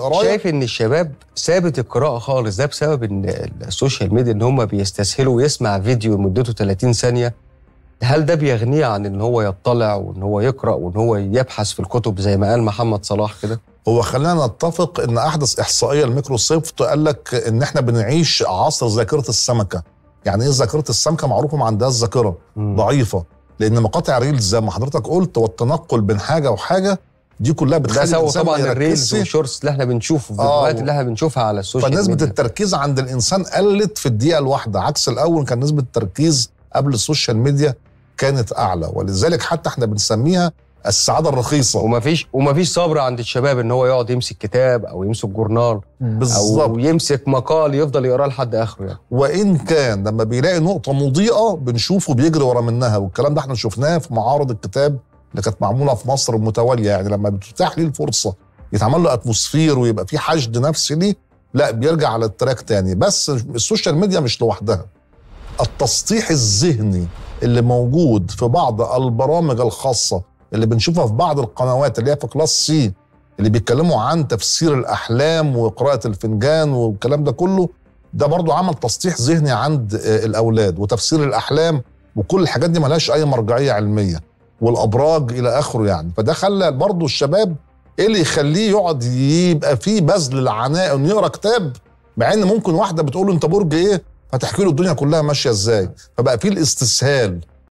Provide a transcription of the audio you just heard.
رأيك؟ شايف ان الشباب ثابت القراءه خالص ده بسبب ان السوشيال ميديا ان هم بيستسهلوا ويسمع فيديو مدته 30 ثانيه هل ده بيغنيه عن ان هو يطلع وان هو يقرا وان هو يبحث في الكتب زي ما قال محمد صلاح كده هو خلينا نتفق ان احدث احصائيه لميكروسوفت قال لك ان احنا بنعيش عصر ذاكره السمكه يعني ايه ذاكره السمكه معروفه ما عندهاش ذاكره ضعيفه لان مقاطع ريلز زي ما حضرتك قلت والتنقل بين حاجه وحاجه دي كلها بتخلي ده طبعا الريلز والشورتس اللي احنا بنشوفه آه، الفيديوهات اللي احنا بنشوفها على السوشيال ميديا فنسبه ميديا. التركيز عند الانسان قلت في الدقيقه الواحده عكس الاول كان نسبه التركيز قبل السوشيال ميديا كانت اعلى ولذلك حتى احنا بنسميها السعاده الرخيصه ومفيش ومفيش صبر عند الشباب ان هو يقعد يمسك كتاب او يمسك جورنال بالظبط او يمسك مقال يفضل يقراه لحد اخره يعني. وان كان لما بيلاقي نقطه مضيئه بنشوفه بيجري ورا منها والكلام ده احنا شفناه في معارض الكتاب اللي كانت معموله في مصر متواليه يعني لما بتتاح لي الفرصه يتعمل له اتموسفير ويبقى في حشد نفسي ليه لا بيرجع على التراك تاني بس السوشيال ميديا مش لوحدها التسطيح الذهني اللي موجود في بعض البرامج الخاصه اللي بنشوفها في بعض القنوات اللي هي في كلاس سي اللي بيتكلموا عن تفسير الاحلام وقراءه الفنجان والكلام ده كله ده برضه عمل تسطيح ذهني عند آه، الاولاد وتفسير الاحلام وكل الحاجات دي ملهاش اي مرجعيه علميه والابراج الى اخره يعني فده خلى برضه الشباب ايه اللي يخليه يقعد يبقى فيه بذل العناء انه يقرا كتاب مع ان ممكن واحده بتقول له انت برج ايه فتحكي له الدنيا كلها ماشيه ازاي فبقى فيه الاستسهال